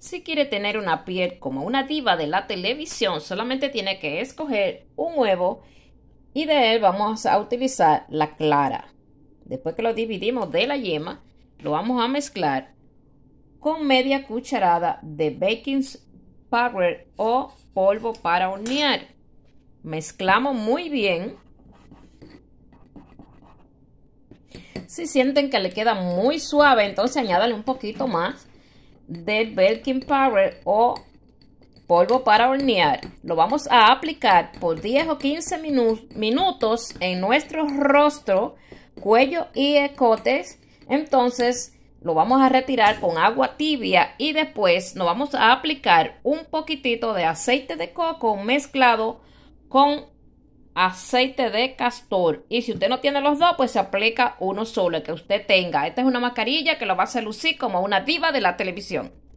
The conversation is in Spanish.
Si quiere tener una piel como una diva de la televisión, solamente tiene que escoger un huevo y de él vamos a utilizar la clara. Después que lo dividimos de la yema, lo vamos a mezclar con media cucharada de baking powder o polvo para hornear. Mezclamos muy bien. Si sienten que le queda muy suave, entonces añádale un poquito más del baking powder o polvo para hornear. Lo vamos a aplicar por 10 o 15 minutos en nuestro rostro, cuello y escotes. Entonces lo vamos a retirar con agua tibia y después nos vamos a aplicar un poquitito de aceite de coco mezclado con aceite de castor. Y si usted no tiene los dos, pues se aplica uno solo, el que usted tenga. Esta es una mascarilla que lo va a hacer lucir como una diva de la televisión.